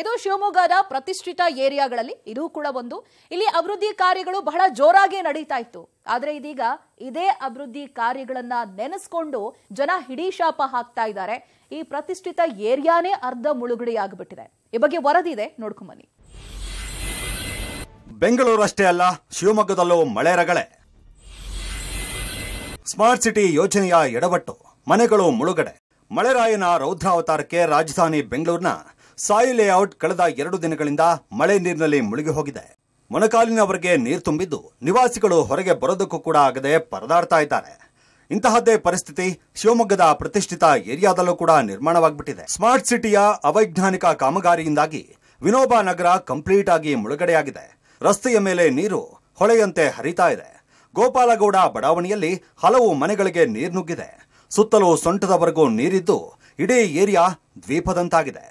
ಇದು ಶಿವಮೊಗ್ಗದ ಪ್ರತಿಷ್ಠಿತ ಏರಿಯಾಗಳಲ್ಲಿ ಇದು ಕೂಡ ಒಂದು ಇಲ್ಲಿ ಅಭಿವೃದ್ಧಿ ಕಾರ್ಯಗಳು ಬಹಳ ಜೋರಾಗಿ ನಡೀತಾ ಇತ್ತು ಆದರೆ ಇದೀಗ ಇದೇ ಅಭಿವೃದ್ಧಿ ಕಾರ್ಯಗಳನ್ನ ನೆನೆಸ್ಕೊಂಡು ಜನ ಹಿಡಿ ಶಾಪ ಹಾಕ್ತಾ ಇದ್ದಾರೆ ಈ ಪ್ರತಿಷ್ಠಿತ ಏರಿಯಾನೇ ಅರ್ಧ ಮುಳುಗಡೆಯಾಗ್ಬಿಟ್ಟಿದೆ ಈ ಬಗ್ಗೆ ವರದಿ ಇದೆ ಬನ್ನಿ ಬೆಂಗಳೂರು ಅಷ್ಟೇ ಅಲ್ಲ ಶಿವಮೊಗ್ಗದಲ್ಲೂ ಮಳೆ ರಗಳೆ ಸ್ಮಾರ್ಟ್ ಸಿಟಿ ಯೋಜನೆಯ ಎಡವಟ್ಟು ಮನೆಗಳು ಮುಳುಗಡೆ ಮಳೆರಾಯನ ರೌದ್ರಾವತಾರಕ್ಕೆ ರಾಜಧಾನಿ ಬೆಂಗಳೂರಿನ ಸಾಯಿ ಲೇಔಟ್ ಕಳೆದ ಎರಡು ದಿನಗಳಿಂದ ಮಳೆ ನೀರಿನಲ್ಲಿ ಮುಳುಗಿ ಹೋಗಿದೆ ಮೊಣಕಾಲಿನವರೆಗೆ ನೀರು ತುಂಬಿದ್ದು ನಿವಾಸಿಗಳು ಹೊರಗೆ ಬರೋದಕ್ಕೂ ಕೂಡ ಆಗದೆ ಪರದಾಡ್ತಾ ಇದ್ದಾರೆ ಇಂತಹದ್ದೇ ಪರಿಸ್ಥಿತಿ ಶಿವಮೊಗ್ಗದ ಪ್ರತಿಷ್ಠಿತ ಏರಿಯಾದಲ್ಲೂ ಕೂಡ ನಿರ್ಮಾಣವಾಗ್ಬಿಟ್ಟಿದೆ ಸ್ಮಾರ್ಟ್ ಸಿಟಿಯ ಅವೈಜ್ಞಾನಿಕ ಕಾಮಗಾರಿಯಿಂದಾಗಿ ವಿನೋಬ ನಗರ ಕಂಪ್ಲೀಟ್ ಆಗಿ ಮುಳುಗಡೆಯಾಗಿದೆ ರಸ್ತೆಯ ಮೇಲೆ ನೀರು ಹೊಳೆಯಂತೆ ಹರಿತಾ ಇದೆ ಗೋಪಾಲಗೌಡ ಬಡಾವಣೆಯಲ್ಲಿ ಹಲವು ಮನೆಗಳಿಗೆ ನೀರು ನುಗ್ಗಿದೆ ಸುತ್ತಲೂ ಸೊಂಟದವರೆಗೂ ನೀರಿದ್ದು ಇಡೀ ಏರಿಯಾ ದ್ವೀಪದಂತಾಗಿದೆ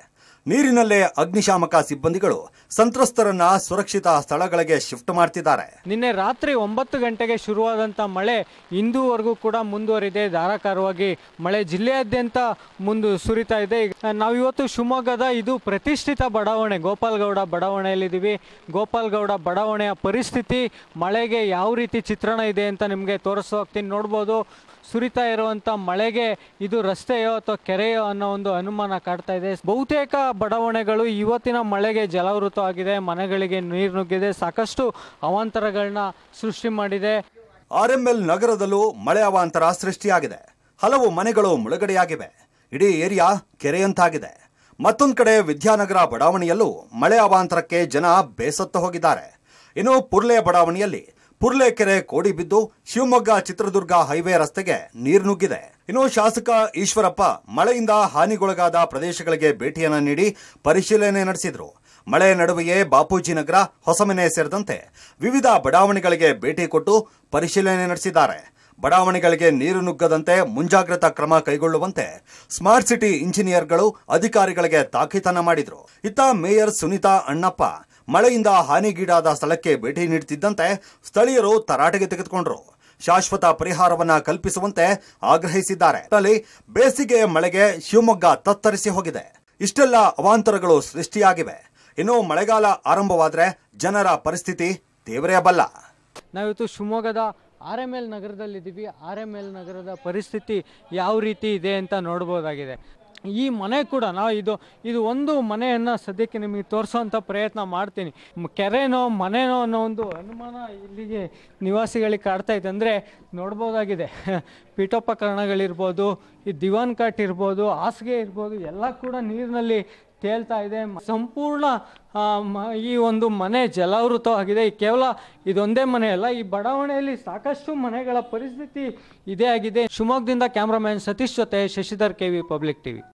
ನೀರಿನಲ್ಲೇ ಅಗ್ನಿಶಾಮಕ ಸಿಬ್ಬಂದಿಗಳು ಸಂತ್ರಸ್ತರನ್ನ ಸುರಕ್ಷಿತ ಸ್ಥಳಗಳಿಗೆ ಶಿಫ್ಟ್ ಮಾಡ್ತಿದ್ದಾರೆ ನಿನ್ನೆ ರಾತ್ರಿ ಒಂಬತ್ತು ಗಂಟೆಗೆ ಶುರುವಾದಂತ ಮಳೆ ಇಂದುವರೆಗೂ ಕೂಡ ಮುಂದುವರಿದೆ ಧಾರಾಕಾರವಾಗಿ ಮಳೆ ಜಿಲ್ಲೆಯಾದ್ಯಂತ ಮುಂದು ಸುರಿತಾ ಇದೆ ಇವತ್ತು ಶಿವಮೊಗ್ಗದ ಇದು ಪ್ರತಿಷ್ಠಿತ ಬಡಾವಣೆ ಗೋಪಾಲ್ಗೌಡ ಬಡಾವಣೆಯಲ್ಲಿದ್ದೀವಿ ಗೋಪಾಲ್ಗೌಡ ಬಡಾವಣೆಯ ಪರಿಸ್ಥಿತಿ ಮಳೆಗೆ ಯಾವ ರೀತಿ ಚಿತ್ರಣ ಇದೆ ಅಂತ ನಿಮಗೆ ತೋರಿಸೋ ಹೋಗ್ತೀನಿ ನೋಡ್ಬೋದು ಸುರಿತಾ ಇರುವಂಥ ಮಳೆಗೆ ಇದು ರಸ್ತೆಯೋ ಅಥವಾ ಕೆರೆಯೋ ಅನ್ನೋ ಒಂದು ಅನುಮಾನ ಕಾಡ್ತಾ ಇದೆ ಬಹುತೇಕ ಬಡಾವಣೆಗಳು ಇವತ್ತಿನ ಮಳೆಗೆ ಜಲವೃತವಾಗಿದೆ ಮನೆಗಳಿಗೆ ನೀರು ನುಗ್ಗಿದೆ ಸಾಕಷ್ಟು ಅವಾಂತರಗಳನ್ನ ಸೃಷ್ಟಿ ಮಾಡಿದೆ ಆರ್ ಎಂ ಎಲ್ ನಗರದಲ್ಲೂ ಮಳೆ ಅವಾಂತರ ಸೃಷ್ಟಿಯಾಗಿದೆ ಹಲವು ಮನೆಗಳು ಮುಳುಗಡೆಯಾಗಿವೆ ಇಡೀ ಏರಿಯಾ ಕೆರೆಯಂತಾಗಿದೆ ಮತ್ತೊಂದು ಕಡೆ ವಿದ್ಯಾನಗರ ಬಡಾವಣೆಯಲ್ಲೂ ಮಳೆ ಅವಾಂತರಕ್ಕೆ ಜನ ಬೇಸತ್ತು ಹೋಗಿದ್ದಾರೆ ಇನ್ನು ಪುರ್ಲೆ ಬಡಾವಣೆಯಲ್ಲಿ ಪುರ್ಲೆಕೆರೆ ಕೋಡಿ ಬಿದ್ದು ಶಿವಮೊಗ್ಗ ಚಿತ್ರದುರ್ಗ ಹೈವೇ ರಸ್ತೆಗೆ ನೀರು ನುಗ್ಗಿದೆ ಇನ್ನು ಶಾಸಕ ಈಶ್ವರಪ್ಪ ಮಳೆಯಿಂದ ಹಾನಿಗೊಳಗಾದ ಪ್ರದೇಶಗಳಿಗೆ ಭೇಟಿಯನ್ನ ನೀಡಿ ಪರಿಶೀಲನೆ ನಡೆಸಿದರು ಮಳೆ ನಡುವೆಯೇ ಬಾಪೂಜಿ ನಗರ ಹೊಸಮನೆ ಸೇರಿದಂತೆ ವಿವಿಧ ಬಡಾವಣೆಗಳಿಗೆ ಭೇಟಿ ಕೊಟ್ಟು ಪರಿಶೀಲನೆ ನಡೆಸಿದ್ದಾರೆ ಬಡಾವಣೆಗಳಿಗೆ ನೀರು ನುಗ್ಗದಂತೆ ಮುಂಜಾಗ್ರತಾ ಕ್ರಮ ಕೈಗೊಳ್ಳುವಂತೆ ಸ್ಮಾರ್ಟ್ ಸಿಟಿ ಇಂಜಿನಿಯರ್ಗಳು ಅಧಿಕಾರಿಗಳಿಗೆ ತಾಕೀತನ ಮಾಡಿದ್ರು ಇತ್ತ ಮೇಯರ್ ಸುನೀತಾ ಅಣ್ಣಪ್ಪ ಮಳೆಯಿಂದ ಹಾನಿಗೀಡಾದ ಸ್ಥಳಕ್ಕೆ ಭೇಟಿ ನೀಡುತ್ತಿದ್ದಂತೆ ಸ್ಥಳೀಯರು ತರಾಟೆಗೆ ತೆಗೆದುಕೊಂಡರು ಶಾಶ್ವತ ಪರಿಹಾರವನ್ನ ಕಲ್ಪಿಸುವಂತೆ ಆಗ್ರಹಿಸಿದ್ದಾರೆ ಬೇಸಿಗೆ ಮಳೆಗೆ ಶಿವಮೊಗ್ಗ ತತ್ತರಿಸಿ ಹೋಗಿದೆ ಇಷ್ಟೆಲ್ಲ ಅವಾಂತರಗಳು ಸೃಷ್ಟಿಯಾಗಿವೆ ಇನ್ನು ಮಳೆಗಾಲ ಆರಂಭವಾದರೆ ಜನರ ಪರಿಸ್ಥಿತಿ ಬಲ್ಲ ನಾವಿತ್ತು ಶಿವಮೊಗ್ಗದ ಆರ್ ಎಮ್ ಎಲ್ ನಗರದಲ್ಲಿದ್ದೀವಿ ಆರ್ ಎಮ್ ಎಲ್ ನಗರದ ಪರಿಸ್ಥಿತಿ ಯಾವ ರೀತಿ ಇದೆ ಅಂತ ನೋಡ್ಬೋದಾಗಿದೆ ಈ ಮನೆ ಕೂಡ ನಾವು ಇದು ಇದು ಒಂದು ಮನೆಯನ್ನು ಸದ್ಯಕ್ಕೆ ನಿಮಗೆ ತೋರಿಸುವಂಥ ಪ್ರಯತ್ನ ಮಾಡ್ತೀನಿ ಕೆರೆನೋ ಮನೆನೋ ಅನ್ನೋ ಒಂದು ಅನುಮಾನ ಇಲ್ಲಿಗೆ ನಿವಾಸಿಗಳಿಗೆ ಕಾಡ್ತಾ ಇದೆ ಅಂದರೆ ನೋಡ್ಬೋದಾಗಿದೆ ಪೀಠೋಪಕರಣಗಳಿರ್ಬೋದು ಈ ದಿವಾನ್ ಕಾಟ್ ಇರ್ಬೋದು ಹಾಸಿಗೆ ಇರ್ಬೋದು ಎಲ್ಲ ಕೂಡ ನೀರಿನಲ್ಲಿ ತೇಳ್ತಾ ಇದೆ ಸಂಪೂರ್ಣ ಈ ಒಂದು ಮನೆ ಜಲಾವೃತವಾಗಿದೆ ಕೇವಲ ಇದೊಂದೇ ಮನೆ ಅಲ್ಲ ಈ ಬಡಾವಣೆಯಲ್ಲಿ ಸಾಕಷ್ಟು ಮನೆಗಳ ಪರಿಸ್ಥಿತಿ ಇದೇ ಆಗಿದೆ ಶಿವಮೊಗ್ಗದಿಂದ ಕ್ಯಾಮ್ರಾಮ್ಯಾನ್ ಸತೀಶ್ ಜೊತೆ Shashidhar K V Public TV